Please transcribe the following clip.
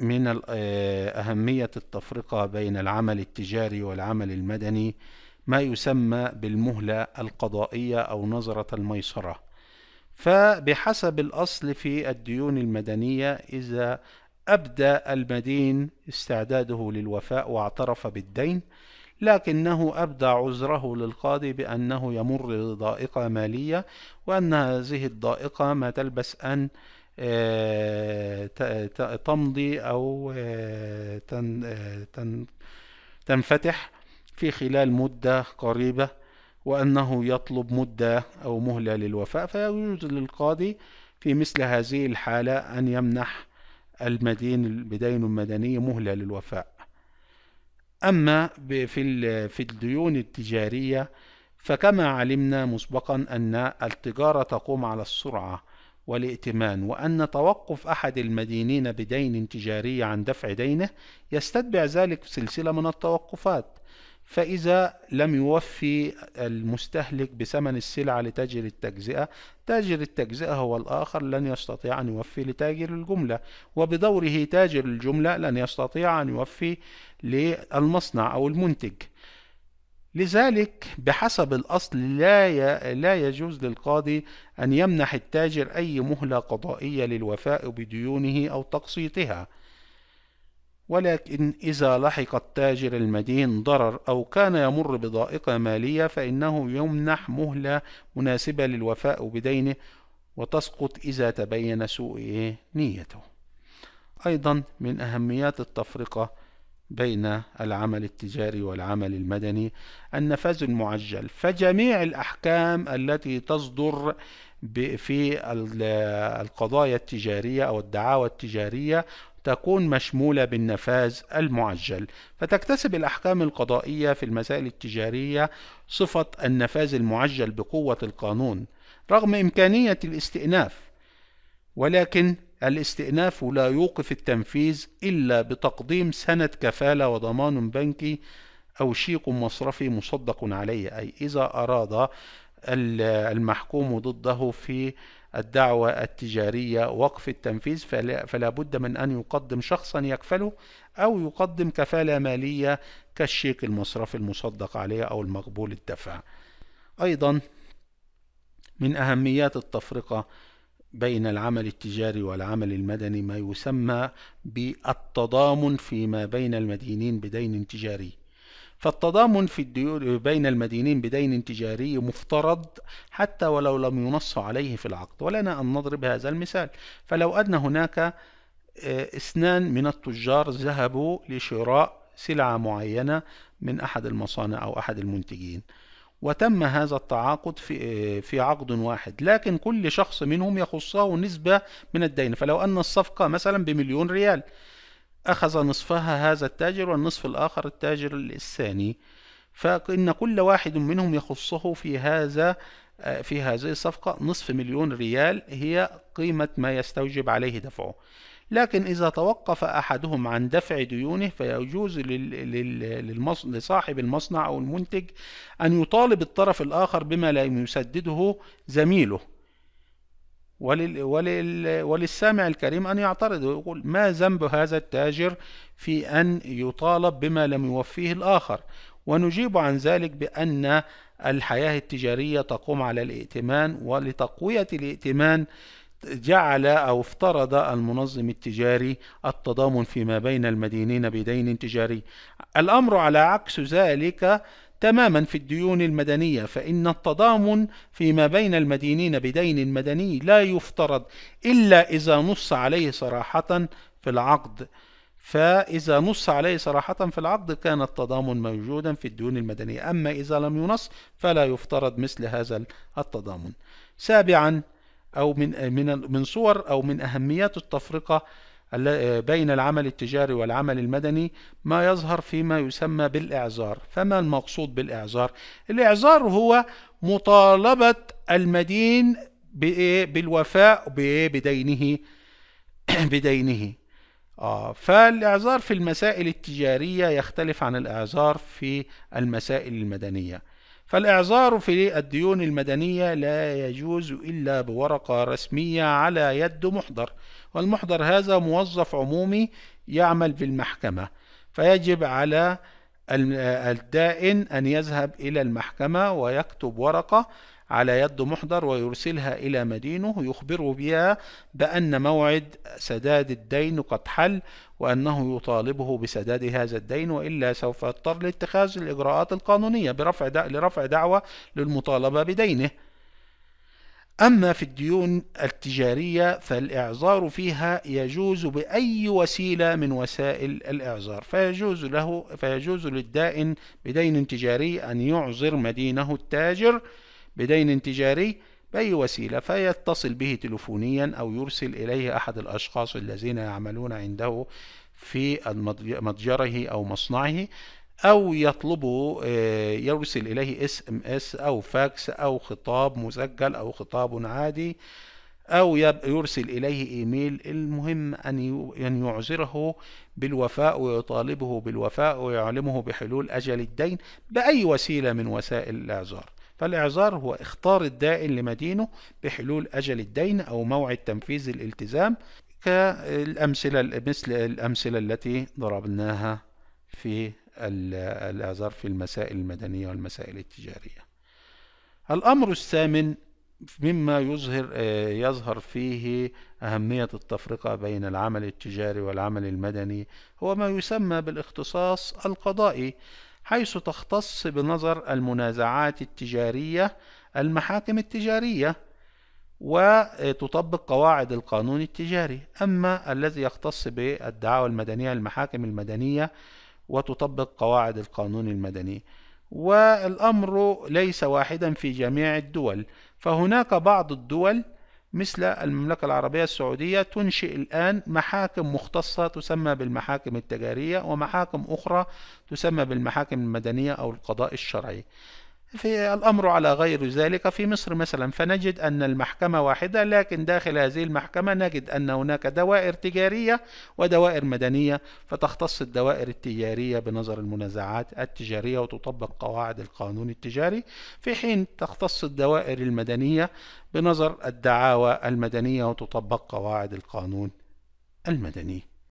من آه، أهمية التفرقة بين العمل التجاري والعمل المدني ما يسمى بالمهلة القضائية أو نظرة الميسرة فبحسب الأصل في الديون المدنية إذا أبدى المدين استعداده للوفاء واعترف بالدين لكنه أبدى عذره للقاضي بأنه يمر بضائقة مالية وأن هذه الضائقة ما تلبس أن آه، تمضي أو آه، آه، تنفتح في خلال مدة قريبة وأنه يطلب مدة أو مهلة للوفاء فيجوز للقاضي في مثل هذه الحالة أن يمنح المدين بدين مدني مهلة للوفاء أما في في الديون التجارية فكما علمنا مسبقا أن التجارة تقوم على السرعة والائتمان وأن توقف أحد المدينين بدين تجاري عن دفع دينه يستتبع ذلك سلسلة من التوقفات فإذا لم يوفي المستهلك بثمن السلعة لتاجر التجزئة تاجر التجزئة هو الآخر لن يستطيع أن يوفي لتاجر الجملة وبدوره تاجر الجملة لن يستطيع أن يوفي للمصنع أو المنتج لذلك بحسب الأصل لا لا يجوز للقاضي أن يمنح التاجر أي مهلة قضائية للوفاء بديونه أو تقسيطها، ولكن إذا لحق التاجر المدين ضرر أو كان يمر بضائقة مالية فإنه يمنح مهلة مناسبة للوفاء بدينه وتسقط إذا تبين سوء نيته. أيضا من أهميات التفرقة بين العمل التجاري والعمل المدني النفاذ المعجل فجميع الأحكام التي تصدر في القضايا التجارية أو الدعاوى التجارية تكون مشمولة بالنفاذ المعجل فتكتسب الأحكام القضائية في المسائل التجارية صفة النفاذ المعجل بقوة القانون رغم إمكانية الاستئناف ولكن الاستئناف لا يوقف التنفيذ إلا بتقديم سند كفالة وضمان بنكي أو شيك مصرفي مصدق عليه أي إذا أراد المحكوم ضده في الدعوة التجارية وقف التنفيذ فلا بد من أن يقدم شخصا يكفله أو يقدم كفالة مالية كالشيك المصرفي المصدق عليه أو المقبول الدفع أيضا من أهميات التفرقة بين العمل التجاري والعمل المدني ما يسمى بالتضامن فيما بين المدينين بدين تجاري فالتضامن في الديون بين المدينين بدين تجاري مفترض حتى ولو لم ينص عليه في العقد ولنا أن نضرب هذا المثال فلو أن هناك آه، اثنان من التجار ذهبوا لشراء سلعة معينة من أحد المصانع أو أحد المنتجين وتم هذا التعاقد في في عقد واحد لكن كل شخص منهم يخصه نسبة من الدين فلو أن الصفقة مثلا بمليون ريال أخذ نصفها هذا التاجر والنصف الآخر التاجر الثاني فإن كل واحد منهم يخصه في هذا في هذه الصفقة نصف مليون ريال هي قيمة ما يستوجب عليه دفعه لكن إذا توقف أحدهم عن دفع ديونه فيجوز لصاحب المصنع أو المنتج أن يطالب الطرف الآخر بما لا يسدده زميله ولل ولل وللسامع الكريم أن يعترض ويقول ما ذنب هذا التاجر في أن يطالب بما لم يوفيه الآخر ونجيب عن ذلك بأن الحياة التجارية تقوم على الائتمان ولتقوية الائتمان جعل أو افترض المنظم التجاري التضامن فيما بين المدينين بدين تجاري الأمر على عكس ذلك تماما في الديون المدنية فإن التضامن فيما بين المدينين بدين مدني لا يفترض إلا إذا نص عليه صراحة في العقد فإذا نص عليه صراحة في العقد كان التضامن موجودا في الديون المدنية أما إذا لم ينص فلا يفترض مثل هذا التضامن سابعا أو من من من صور أو من أهميات التفرقة بين العمل التجاري والعمل المدني ما يظهر فيما يسمى بالإعذار فما المقصود بالإعذار؟ الإعذار هو مطالبة المدين بايه بالوفاء بدينه بدينه آه فالإعذار في المسائل التجارية يختلف عن الإعذار في المسائل المدنية فالإعذار في الديون المدنية لا يجوز إلا بورقة رسمية على يد محضر والمحضر هذا موظف عمومي يعمل في المحكمة فيجب على الدائن أن يذهب إلى المحكمة ويكتب ورقة على يد محضر ويرسلها إلى مدينه يخبره بها بأن موعد سداد الدين قد حل وأنه يطالبه بسداد هذا الدين وإلا سوف يضطر لاتخاذ الإجراءات القانونية برفع لرفع دعوة للمطالبة بدينه أما في الديون التجارية فالإعذار فيها يجوز بأي وسيلة من وسائل الإعذار فيجوز له فيجوز للدائن بدين تجاري أن يعذر مدينه التاجر بدين تجاري بأي وسيلة فيتصل به تلفونيا أو يرسل إليه أحد الأشخاص الذين يعملون عنده في متجره أو مصنعه أو يطلبه آه، يرسل إليه اس ام اس أو فاكس أو خطاب مسجل أو خطاب عادي أو يرسل إليه إيميل المهم أن يعذره بالوفاء ويطالبه بالوفاء ويعلمه بحلول أجل الدين بأي وسيلة من وسائل الإعذار فالإعذار هو إختار الدائن لمدينه بحلول أجل الدين أو موعد تنفيذ الالتزام كالأمثلة مثل الأمثلة التي ضربناها في الإعذار في المسائل المدنية والمسائل التجارية الأمر الثامن مما يظهر آه، يظهر فيه أهمية التفرقة بين العمل التجاري والعمل المدني هو ما يسمى بالاختصاص القضائي حيث تختص بنظر المنازعات التجارية المحاكم التجارية وتطبق قواعد القانون التجاري أما الذي يختص بالدعاوى المدنية المحاكم المدنية وتطبق قواعد القانون المدني والأمر ليس واحدا في جميع الدول فهناك بعض الدول مثل المملكة العربية السعودية تنشئ الآن محاكم مختصة تسمى بالمحاكم التجارية ومحاكم أخرى تسمى بالمحاكم المدنية أو القضاء الشرعي في الأمر على غير ذلك في مصر مثلا فنجد أن المحكمة واحدة لكن داخل هذه المحكمة نجد أن هناك دوائر تجارية ودوائر مدنية فتختص الدوائر التجارية بنظر المنازعات التجارية وتطبق قواعد القانون التجاري في حين تختص الدوائر المدنية بنظر الدعاوى المدنية وتطبق قواعد القانون المدني